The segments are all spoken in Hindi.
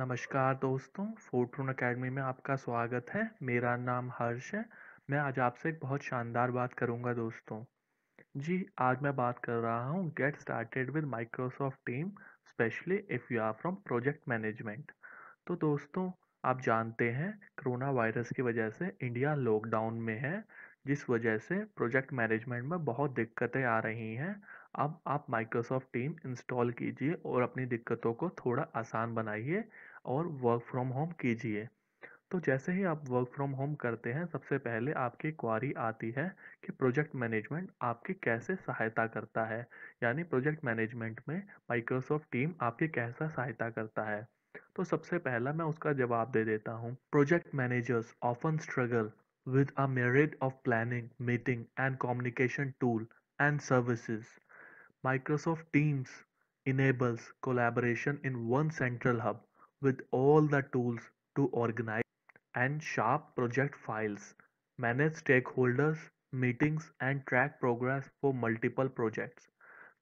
नमस्कार दोस्तों फोटोन अकेडमी में आपका स्वागत है मेरा नाम हर्ष है मैं आज आपसे एक बहुत शानदार बात करूंगा दोस्तों जी आज मैं बात कर रहा हूं get started with Microsoft team specially if you are from project management तो दोस्तों आप जानते हैं कोरोना वायरस की वजह से इंडिया लॉकडाउन में है जिस वजह से प्रोजेक्ट मैनेजमेंट में बहुत दिक्कतें आ रही हैं अब आप माइक्रोसॉफ्ट टीम इंस्टॉल कीजिए और अपनी दिक्कतों को थोड़ा आसान बनाइए और वर्क फ्रॉम होम कीजिए तो जैसे ही आप वर्क फ्रॉम होम करते हैं सबसे पहले आपकी क्वारी आती है कि प्रोजेक्ट मैनेजमेंट आपकी कैसे सहायता करता है यानी प्रोजेक्ट मैनेजमेंट में माइक्रोसॉफ्ट टीम आपकी कैसा सहायता करता है तो सबसे पहला मैं उसका जवाब दे देता हूँ project managers often struggle with a myriad of planning meeting and communication tool and services Microsoft Teams enables collaboration in one central hub with all the tools to organize and sharp project files, manage stakeholders, meetings and track progress for multiple projects.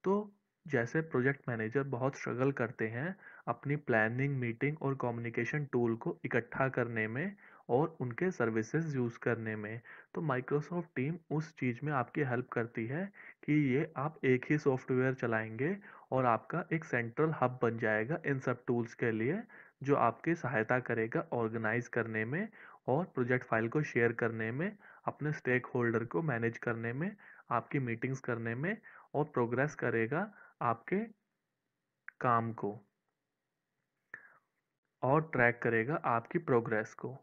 तो जैसे प्रोजेक्ट मैनेजर बहुत स्ट्रगल करते हैं अपनी प्लानिंग मीटिंग और कम्युनिकेशन टूल को इकट्ठा करने में और उनके सर्विसेज यूज़ करने में तो माइक्रोसॉफ्ट टीम उस चीज़ में आपकी हेल्प करती है कि ये आप एक ही सॉफ्टवेयर चलाएंगे और आपका एक सेंट्रल हब बन जाएगा इन सब टूल्स के लिए जो आपकी सहायता करेगा ऑर्गेनाइज करने में और प्रोजेक्ट फाइल को शेयर करने में अपने स्टेक होल्डर को मैनेज करने में आपकी मीटिंग्स करने में और प्रोग्रेस करेगा आपके काम को और ट्रैक करेगा आपकी प्रोग्रेस को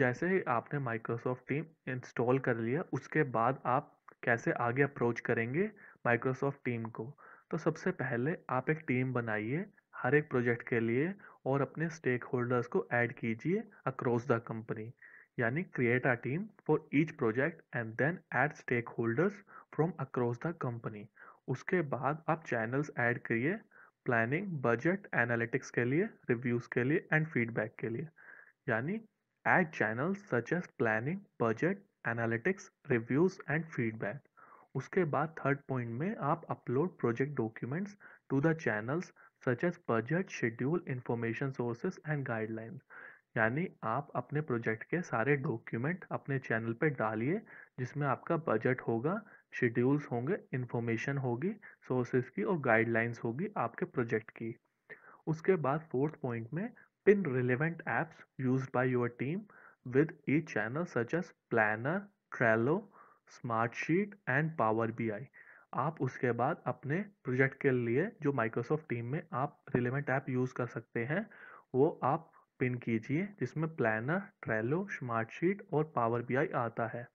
जैसे ही आपने माइक्रोसॉफ्ट टीम इंस्टॉल कर लिया उसके बाद आप कैसे आगे अप्रोच करेंगे माइक्रोसॉफ्ट टीम को तो सबसे पहले आप एक टीम बनाइए हर एक प्रोजेक्ट के लिए और अपने स्टेक होल्डर्स को ऐड कीजिए अक्रॉस द कंपनी यानी create a team for each project and then add stakeholders from across the company उसके बाद आप चैनल्स ऐड करिए प्लानिंग बजट एनालिटिक्स के लिए रिव्यूज के लिए एंड फीडबैक के लिए यानी ad channels such as planning budget analytics reviews and feedback उसके बाद थर्ड पॉइंट में आप upload project documents to the channels such as budget schedule information sources and guidelines यानी आप अपने प्रोजेक्ट के सारे डॉक्यूमेंट अपने चैनल पर डालिए जिसमें आपका बजट होगा शेड्यूल्स होंगे इन्फॉर्मेशन होगी सोर्सेज की और गाइडलाइंस होगी आपके प्रोजेक्ट की उसके बाद फोर्थ पॉइंट में pin relevant apps used by your team with e channel such as planner Trello Smartsheet and Power B I आप उसके बाद अपने प्रोजेक्ट के लिए जो माइक्रोसॉफ्ट टीम में आप रिलेवेंट ऐप यूज़ कर सकते हैं वो आप पिन कीजिए जिसमें प्लानर ट्रेलो स्मार्ट शीट और पावर बी आता है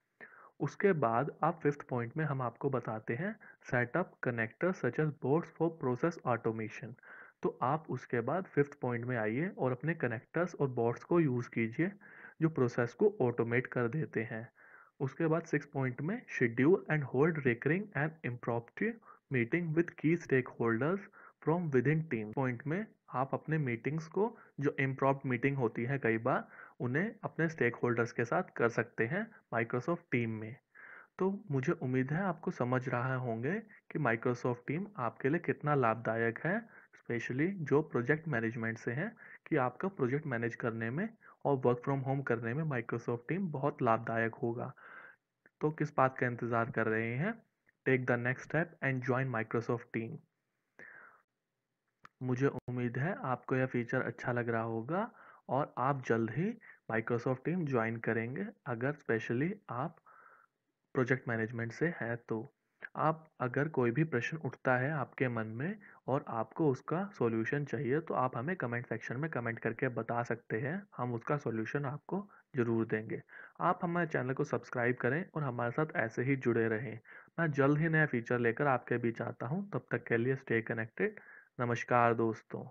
उसके बाद आप फिफ्थ पॉइंट में हम आपको बताते हैं setup connector such as boards for process automation तो आप उसके बाद फिफ्थ पॉइंट में आइए और अपने कनेक्टर्स और बोर्ड्स को यूज़ कीजिए जो प्रोसेस को ऑटोमेट कर देते हैं उसके बाद सिक्स पॉइंट में schedule and hold recurring and impromptu meeting with key stakeholders from within team point में आप अपने मीटिंग्स को जो इम्प्रॉप मीटिंग होती है कई बार उन्हें अपने स्टेक होल्डर्स के साथ कर सकते हैं माइक्रोसॉफ्ट टीम में तो मुझे उम्मीद है आपको समझ रहा होंगे कि माइक्रोसॉफ्ट टीम आपके लिए कितना लाभदायक है स्पेशली जो प्रोजेक्ट मैनेजमेंट से हैं कि आपका प्रोजेक्ट मैनेज करने में और वर्क फ्रॉम होम करने में माइक्रोसॉफ्ट टीम बहुत लाभदायक होगा तो किस बात का इंतज़ार कर रहे हैं take the next step and join Microsoft team मुझे उम्मीद है आपको यह फीचर अच्छा लग रहा होगा और आप जल्द ही माइक्रोसॉफ्ट टीम ज्वाइन करेंगे अगर स्पेशली आप प्रोजेक्ट मैनेजमेंट से हैं तो आप अगर कोई भी प्रश्न उठता है आपके मन में और आपको उसका सॉल्यूशन चाहिए तो आप हमें कमेंट सेक्शन में कमेंट करके बता सकते हैं हम उसका सॉल्यूशन आपको ज़रूर देंगे आप हमारे चैनल को सब्सक्राइब करें और हमारे साथ ऐसे ही जुड़े रहें मैं जल्द ही नया फीचर लेकर आपके बीच आता हूँ तब तक के लिए स्टे कनेक्टेड नमस्कार दोस्तों